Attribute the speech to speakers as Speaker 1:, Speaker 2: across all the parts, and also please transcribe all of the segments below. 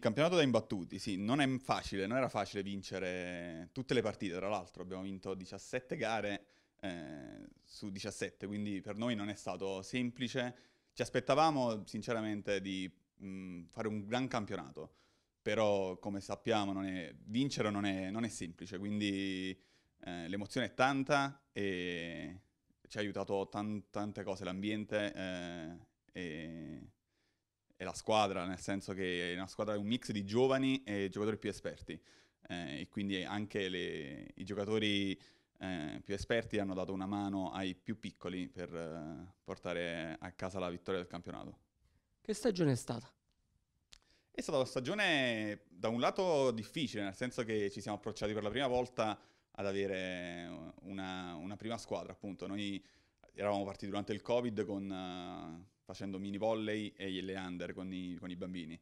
Speaker 1: Campionato da imbattuti, sì, non è facile, non era facile vincere tutte le partite, tra l'altro abbiamo vinto 17 gare eh, su 17, quindi per noi non è stato semplice. Ci aspettavamo sinceramente di mh, mm, fare un gran campionato, però come sappiamo non è, vincere non è, non è, semplice, quindi eh, l'emozione è tanta e ci ha aiutato tan- tante cose l'ambiente eh, e è la squadra, nel senso che è una squadra, è un mix di giovani e giocatori più esperti. Eh, e quindi anche le, i giocatori eh, più esperti hanno dato una mano ai più piccoli per eh, portare a casa la vittoria del campionato. Che stagione è stata? È stata una stagione da un lato difficile, nel senso che ci siamo approcciati per la prima volta ad avere una, una prima squadra, appunto. Noi eravamo partiti durante il Covid con... Uh, facendo mini volley e le under con i, con i bambini.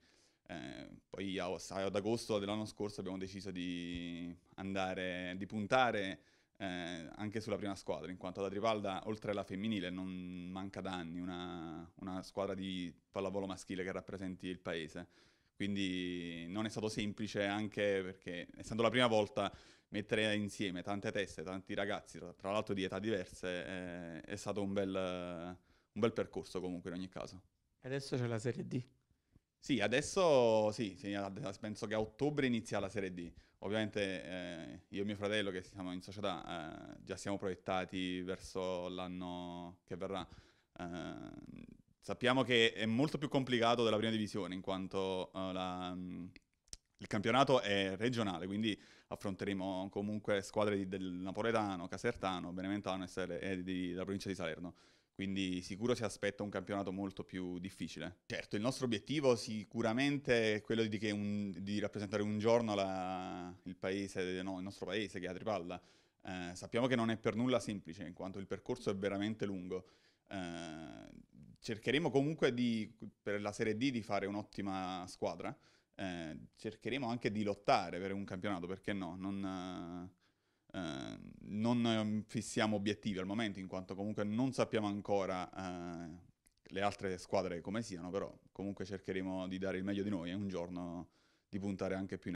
Speaker 1: Eh, poi ad agosto dell'anno scorso abbiamo deciso di andare, di puntare eh, anche sulla prima squadra, in quanto ad Adripalda, oltre alla femminile, non manca da anni una, una, squadra di pallavolo maschile che rappresenti il paese. Quindi non è stato semplice anche perché, essendo la prima volta, mettere insieme tante teste, tanti ragazzi, tra, l'altro di età diverse, eh, è stato un bel un bel percorso comunque in ogni caso. Adesso c'è la Serie D. Sì, adesso sì, sì, penso che a ottobre inizia la Serie D. Ovviamente eh, io e mio fratello che siamo in società eh, già siamo proiettati verso l'anno che verrà. Eh, sappiamo che è molto più complicato della prima divisione in quanto eh, la, mm, il campionato è regionale, quindi affronteremo comunque squadre di, del napoletano, casertano, beneventano e, eh, della provincia di Salerno. Quindi sicuro si aspetta un campionato molto più difficile. Certo, il nostro obiettivo sicuramente è quello di, un, di rappresentare un giorno la, il, paese, no, il nostro paese che è a Tripalla. Eh, sappiamo che non è per nulla semplice, in quanto il percorso è veramente lungo. Eh, cercheremo comunque di, per la Serie D di fare un'ottima squadra. Eh, cercheremo anche di lottare per un campionato, perché no? Non, eh, non eh, fissiamo obiettivi al momento, in quanto comunque non sappiamo ancora eh, le altre squadre come siano, però comunque cercheremo di dare il meglio di noi e un giorno di puntare anche più in